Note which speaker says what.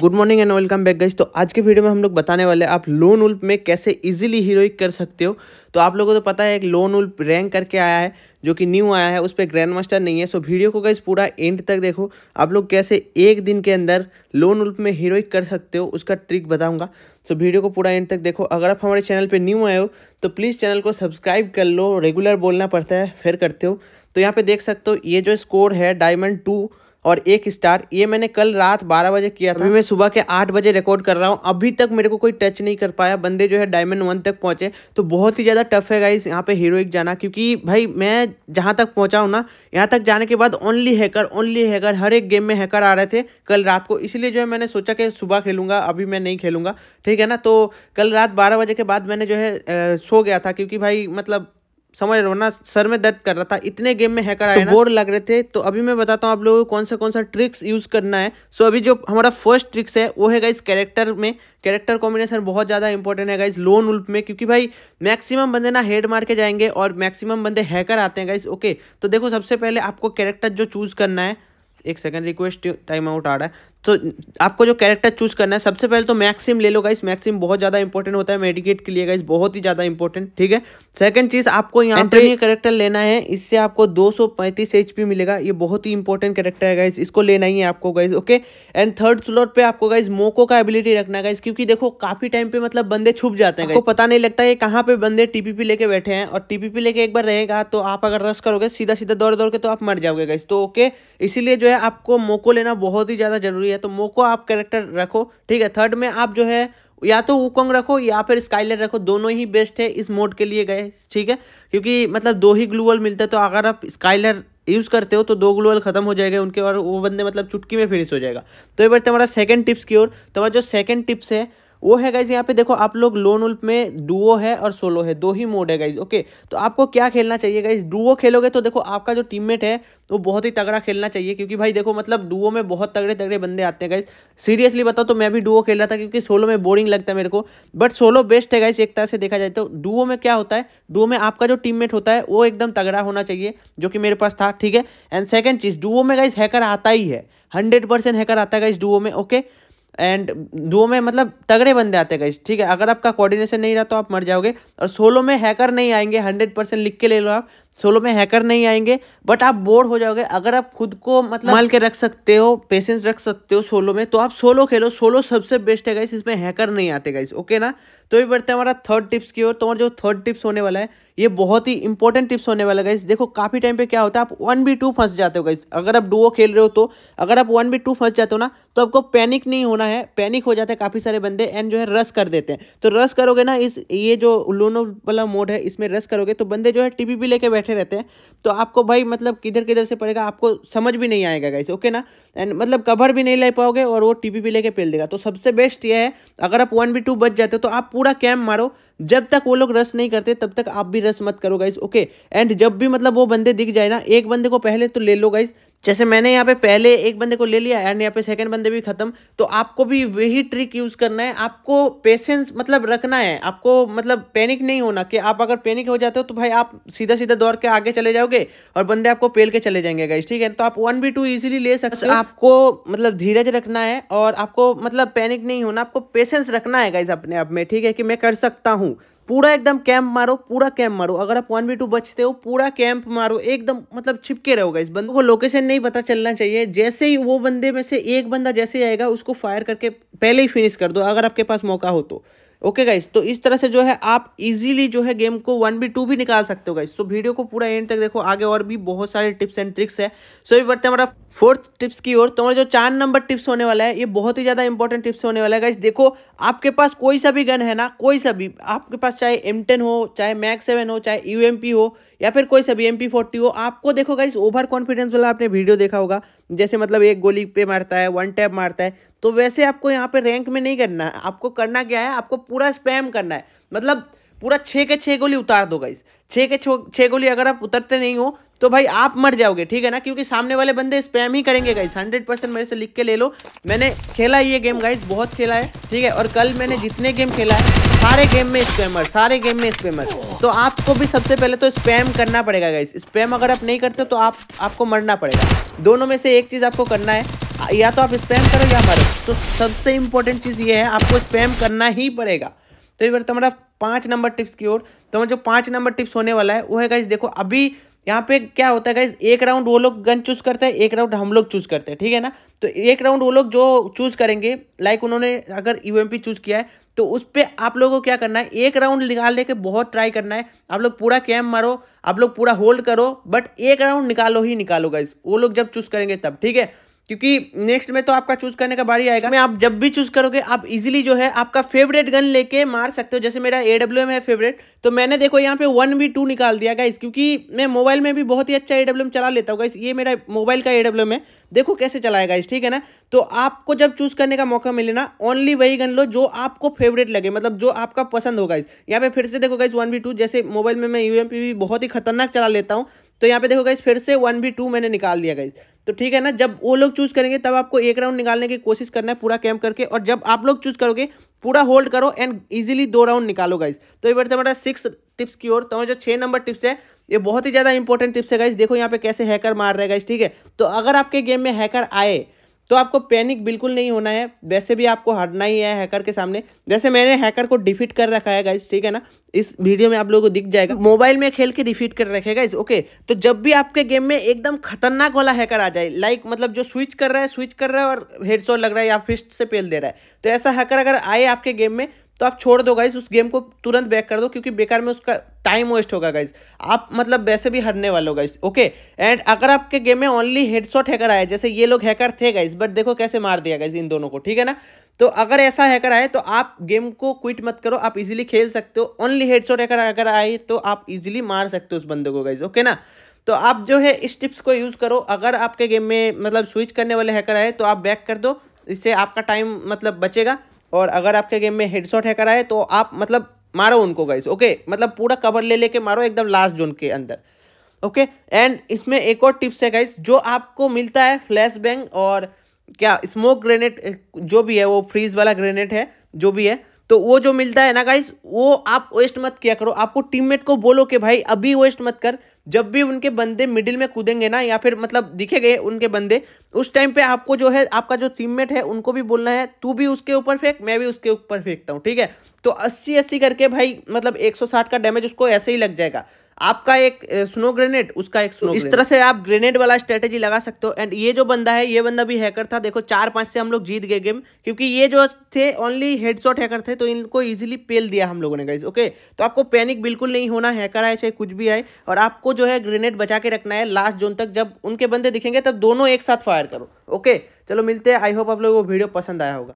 Speaker 1: Good morning and welcome back guys तो आज के वीडियो में हम लोग बताने वाले आप लोन उल्प में कैसे इजीली हीरोइक कर सकते हो तो आप लोगों को तो पता है एक लोन उल्प रैंक करके आया है जो कि न्यू आया है उस पर ग्रैंड मास्टर नहीं है सो वीडियो को गाइज पूरा एंड तक देखो आप लोग कैसे एक दिन के अंदर लोन उल्प में हीरोइक कर सकते हो उसका ट्रिक बताऊँगा सो वीडियो को पूरा एंड तक देखो अगर आप हमारे चैनल पर न्यू आए हो तो प्लीज़ चैनल को सब्सक्राइब कर लो रेगुलर बोलना पड़ता है फिर करते हो तो यहाँ पर देख सकते हो ये जो स्कोर है डायमंड टू और एक स्टार ये मैंने कल रात बारह बजे किया था मैं सुबह के आठ बजे रिकॉर्ड कर रहा हूँ अभी तक मेरे को कोई टच नहीं कर पाया बंदे जो है डायमंड वन तक पहुँचे तो बहुत ही ज़्यादा टफ है गाइस यहाँ पे हीरोइक जाना क्योंकि भाई मैं जहाँ तक पहुँचा हूँ ना यहाँ तक जाने के बाद ओनली हैकर ओनली हैकर हर एक गेम में हैकर आ रहे थे कल रात को इसलिए जो है मैंने सोचा कि सुबह खेलूँगा अभी मैं नहीं खेलूँगा ठीक है ना तो कल रात बारह बजे के बाद मैंने जो है सो गया था क्योंकि भाई मतलब समझ रहे हो ना सर में दर्द कर रहा था इतने गेम में हैकर आए so, तो बोर लग रहे थे तो अभी मैं बताता हूँ आप लोगों को कौन सा कौन सा ट्रिक्स यूज करना है सो अभी जो हमारा फर्स्ट ट्रिक्स है वो है इस कैरेक्टर में कैरेक्टर कॉम्बिनेशन बहुत ज़्यादा इंपॉर्टेंट है गाइज लोन उल्प में क्योंकि भाई मैक्सिमम बंदे ना हेड मार के जाएंगे और मैक्सिमम बंदे हैकर आते हैं गाइज ओके तो देखो सबसे पहले आपको कैरेक्टर जो चूज करना है एक सेकेंड रिक्वेस्ट टाइम आउट आ रहा है तो आपको जो कैरेक्टर चूज करना है सबसे पहले तो मैक्सिम ले लो गाइस मैक्सिम बहुत ज़्यादा इंपॉर्टेंट होता है मेडिकेट के लिए गाइस बहुत ही ज़्यादा इंपॉर्टेंट ठीक है सेकंड चीज़ आपको यहाँ पर ये कैरेक्टर लेना है इससे आपको 235 एचपी मिलेगा ये बहुत ही इंपॉर्टेंट कैरेक्टर है गाइस इसको लेना ही है आपको guys okay and third slot पर आपको गाइज मोको का एबिलिटी रखना है गाइज क्योंकि देखो काफ़ी टाइम पे मतलब बंदे छुप जाते हैं आपको पता नहीं लगता है कहाँ पे बंदे टीपीपी लेके बैठे हैं और टीपीपी लेके एक बार रहेगा तो आप अगर रस करोगे सीधा सीधा दौड़ दौड़ के तो आप मर जाओगे गाइज तो ओके इसीलिए जो है आपको मोको लेना बहुत ही ज़्यादा जरूरी है तो मोको आप कैरेक्टर रखो ठीक है थर्ड में आप जो है या तो वूकोंग रखो या फिर स्काईलर रखो दोनों ही बेस्ट है इस मोड के लिए गए ठीक है क्योंकि मतलब दो ही ग्लूवल मिलते हैं तो अगर आप स्काईलर यूज़ करते हो तो दो ग्लूवल खत्म हो जाएगा उनके और वो बंदे मतलब चुटकी में फिनिश हो जाएगा तो ये बढ़ते हमारा सेकेंड टिप्स की ओर तो हमारा जो सेकेंड टिप्स है वो है गाइज यहाँ पे देखो आप लोग लोन उल्प में डुओ है और सोलो है दो ही मोड है गाइज ओके तो आपको क्या खेलना चाहिए गाइज डुओ खेलोगे तो देखो आपका जो टीममेट है वो बहुत ही तगड़ा खेलना चाहिए क्योंकि भाई देखो मतलब डुओ में बहुत तगड़े तगड़े बंदे आते हैं गाइज सीरियसली बताओ तो मैं भी डुओ खेल रहा था क्योंकि सोलो में बोरिंग लगता है मेरे को बट सोलो बेस्ट है गाइज एक तरह से देखा जाए तो डुओ में क्या होता है डुओ में आपका जो टीम होता है वो एकदम तगड़ा होना चाहिए जो कि मेरे पास था ठीक है एंड सेकेंड चीज़ डुओ में गाइज हैकर आता ही है हंड्रेड परसेंट हैकर आता है गाइज डुओ में ओके okay? एंड दो में मतलब तगड़े बंदे आते गए ठीक है अगर आपका कोऑर्डिनेशन नहीं रहा तो आप मर जाओगे और सोलो में हैकर नहीं आएंगे हंड्रेड परसेंट लिख के ले लो आप सोलो में हैकर नहीं आएंगे बट आप बोर हो जाओगे अगर आप खुद को मतलब माल के रख सकते हो पेशेंस रख सकते हो सोलो में तो आप सोलो खेलो सोलो सबसे बेस्ट है गाइस इसमें हैकर नहीं आते गाइस ओके ना तो ये बढ़ते हैं हमारा थर्ड टिप्स की ओर तो जो थर्ड टिप्स होने वाला है ये बहुत ही इंपॉर्टेंट टिप्स होने वाला गाइस देखो काफ़ी टाइम पे क्या होता है आप वन बी टू फंस जाते हो गाइस अगर आप डुओ खेल रहे हो तो अगर आप वन बी टू फंस जाते हो ना तो आपको पैनिक नहीं होना है पैनिक हो जाता है काफ़ी सारे बंदे एंड जो है रस कर देते हैं तो रस करोगे ना इस ये जो लोनो वाला मोड है इसमें रस करोगे तो बंदे जो है टीवी भी लेके बैठे रहते हैं तो आपको भाई मतलब किधर किधर से पड़ेगा आपको समझ भी नहीं आएगा गाइस ओके ना एंड मतलब कवर भी नहीं ले पाओगे और वो टीपी भी लेके पेल देगा तो सबसे बेस्ट ये है अगर आप वन बी टू बच जाते हो तो आप पूरा कैम्प मारो जब तक वो लोग रस नहीं करते तब तक आप भी रस मत करो गाइस ओके एंड जब भी मतलब वो बंदे दिख जाए ना एक बंदे को पहले तो ले लो गाइस जैसे मैंने यहाँ पे पहले एक बंदे को ले लिया एंड यहाँ पे सेकंड बंदे भी ख़त्म तो आपको भी वही ट्रिक यूज़ करना है आपको पेशेंस मतलब रखना है आपको मतलब पैनिक नहीं होना कि आप अगर पैनिक हो जाते हो तो भाई आप सीधा सीधा दौड़ के आगे चले जाओगे और बंदे आपको पेल के चले जाएंगे गाइस ठीक है तो आप वन बी टू इजिली ले सकते हो आपको मतलब धीरज रखना है और आपको मतलब पैनिक नहीं होना आपको पेशेंस रखना है गाइज अपने आप में ठीक है कि मैं कर सकता हूँ पूरा एकदम कैंप मारो पूरा कैंप मारो अगर आप वन बी टू बचते हो पूरा कैंप मारो एकदम मतलब छिपके रहोगा इस बंदे को लोकेशन नहीं पता चलना चाहिए जैसे ही वो बंदे में से एक बंदा जैसे ही आएगा उसको फायर करके पहले ही फिनिश कर दो अगर आपके पास मौका हो तो ओके गाइस तो इस तरह से जो है आप इजीली जो है गेम को वन बी टू भी निकाल सकते हो गाइस तो वीडियो को पूरा एंड तक देखो आगे और भी बहुत सारे टिप्स एंड ट्रिक्स है सो भी बढ़ते हमारा फोर्थ टिप्स की ओर तो हमारा जो चार नंबर टिप्स होने वाला है ये बहुत ही ज़्यादा इंपॉर्टेंट टिप्स होने वाला है गाइस देखो आपके पास कोई सा भी गन है ना कोई सा भी आपके पास चाहे एम हो चाहे मैक सेवन हो चाहे यू हो या फिर कोई सा एम एम फोर्टी हो आपको देखो गाइस ओवर कॉन्फिडेंस वाला आपने वीडियो देखा होगा जैसे मतलब एक गोली पे मारता है वन टैप मारता है तो वैसे आपको यहाँ पे रैंक में नहीं करना है आपको करना क्या है आपको पूरा स्पैम करना है मतलब पूरा छः के छः गोली उतार दो गाइस छः के छः गोली अगर आप उतरते नहीं हो तो भाई आप मर जाओगे ठीक है ना क्योंकि सामने वाले बंदे स्पैम ही करेंगे गाइस हंड्रेड परसेंट मेरे से लिख के ले लो मैंने खेला ये गेम गाइस बहुत खेला है ठीक है और कल मैंने जितने गेम खेला है सारे गेम में स्पैमर सारे गेम में स्पैमर तो आपको भी सबसे पहले तो स्पैम करना पड़ेगा गाइस स्पैम अगर आप नहीं करते तो आप आपको मरना पड़ेगा दोनों में से एक चीज़ आपको करना है या तो आप स्पैम करो या मरो तो सबसे इम्पोर्टेंट चीज़ ये है आपको स्पैम करना ही पड़ेगा तो ये बार तुम्हारा पाँच नंबर टिप्स की ओर तो जो पाँच नंबर टिप्स होने वाला है वो है गाइस देखो अभी यहाँ पे क्या होता है गाइज एक राउंड वो लोग गन चूज करते हैं एक राउंड हम लोग चूज करते हैं ठीक है ना तो एक राउंड वो लोग जो चूज करेंगे लाइक उन्होंने अगर यू चूज किया है तो उस पर आप लोगों को क्या करना है एक राउंड निकालने के बहुत ट्राई करना है आप लोग पूरा कैम मारो आप लोग पूरा होल्ड करो बट एक राउंड निकालो ही निकालो गाइज वो लोग जब चूज करेंगे तब ठीक है क्योंकि नेक्स्ट में तो आपका चूज करने का बारी आएगा मैं आप जब भी चूज करोगे आप इजीली जो है आपका फेवरेट गन लेके मार सकते हो जैसे मेरा ए डब्ल्यू एम है फेवरेट तो मैंने देखो यहाँ पे वन वी टू निकाल दिया गाइस क्योंकि मैं मोबाइल में भी बहुत ही अच्छा ए डब्ल्यू एम चला लेता हूँ गाइस ये मेरा मोबाइल का ए डब्ल्यू एम है देखो कैसे चलाया गाइस ठीक है ना तो आपको जब चूज करने का मौका मिले ना ओनली वही गन लो जो आपको फेवरेट लगे मतलब जो आपका पसंद होगा इस यहाँ पे फिर से देखो गाइस वन वी टू जैसे मोबाइल में मैं यू भी बहुत ही खतरनाक चला लेता हूँ तो यहाँ पे देखो गाइज फिर से वन बी टू मैंने निकाल दिया गाइज तो ठीक है ना जब वो लोग चूज करेंगे तब आपको एक राउंड निकालने की कोशिश करना है पूरा कैंप करके और जब आप लोग चूज करोगे पूरा होल्ड करो एंड इजिली दो राउंड निकालो गाइज तो ये बढ़ते हमारा सिक्स टिप्स की ओर तो जो छः नंबर टिप्स है ये बहुत ही ज़्यादा इंपॉर्टेंट टिप्स है गाइज देखो यहाँ पे कैसे हैकर मार रहे गाइज ठीक है तो अगर आपके गेम में हैकर आए तो आपको पैनिक बिल्कुल नहीं होना है वैसे भी आपको हटना ही है हैकर के सामने वैसे मैंने हैकर को डिफीट कर रखा है गाइज ठीक है ना इस वीडियो में आप लोगों को दिख जाएगा मोबाइल में खेल के डिफीट कर रखे गाइज ओके तो जब भी आपके गेम में एकदम खतरनाक वाला हैकर आ जाए लाइक मतलब जो स्विच कर रहा है स्विच कर रहा है और हेडशॉट लग रहा है या फिस्ट से पेल दे रहा है तो ऐसा हैकर अगर आए आपके गेम में तो आप छोड़ दो गाइज उस गेम को तुरंत बैक कर दो क्योंकि बेकार में उसका टाइम वेस्ट होगा गाइज आप मतलब वैसे भी हरने वाले हो गाइज ओके एंड अगर आपके गेम में ओनली हेडसॉट हैकर आए जैसे ये लोग हैकर थे गाइज बट देखो कैसे मार दिया गाइज इन दोनों को ठीक है ना तो अगर ऐसा हैकर आए तो आप गेम को क्विट मत करो आप इजिली खेल सकते हो ओनली हेडसॉट हैकर अगर आए तो आप इजिली मार सकते हो उस बंदे को गाइज ओके ना तो आप जो है इस टिप्स को यूज़ करो अगर आपके गेम में मतलब स्विच करने वाले हैकर आए तो आप बैक कर दो इससे आपका टाइम मतलब बचेगा और अगर आपके गेम में हेडसॉट हैकर आए तो आप मतलब मारो उनको गाइस ओके मतलब पूरा कवर ले लेके मारो एकदम लास्ट जोन के अंदर ओके एंड इसमें एक और टिप्स है गाइस जो आपको मिलता है फ्लैश बैंग और क्या स्मोक ग्रेनेड जो भी है वो फ्रीज वाला ग्रेनेड है जो भी है तो वो जो मिलता है ना गाइस वो आप वेस्ट मत किया करो आपको टीममेट को बोलो कि भाई अभी वेस्ट मत कर जब भी उनके बंदे मिडिल में कूदेंगे ना या फिर मतलब दिखे गए उनके बंदे उस टाइम पे आपको जो है आपका जो टीममेट है उनको भी बोलना है तू भी उसके ऊपर फेंक मैं भी उसके ऊपर फेंकता हूँ ठीक है तो अस्सी अस्सी करके भाई मतलब एक सौ साठ का डैमेज उसको ऐसे ही लग जाएगा आपका एक स्नो ग्रेनेड उसका एक स्नो इस तरह से आप ग्रेनेड वाला स्ट्रेटेजी लगा सकते हो एंड ये जो बंदा है ये बंदा भी हैकर था देखो चार पाँच से हम लोग जीत गए गेम क्योंकि ये जो थे ओनली हेडसॉट हैकर थे तो इनको इजीली पेल दिया हम लोगों ने गाइज ओके तो आपको पैनिक बिल्कुल नहीं होना हैकर आए चाहे कुछ भी आए और आपको जो है ग्रेनेड बचा के रखना है लास्ट जोन तक जब उनके बंदे दिखेंगे तब दोनों एक साथ फायर करो ओके चलो मिलते हैं आई होप आप लोगों को वीडियो पसंद आया होगा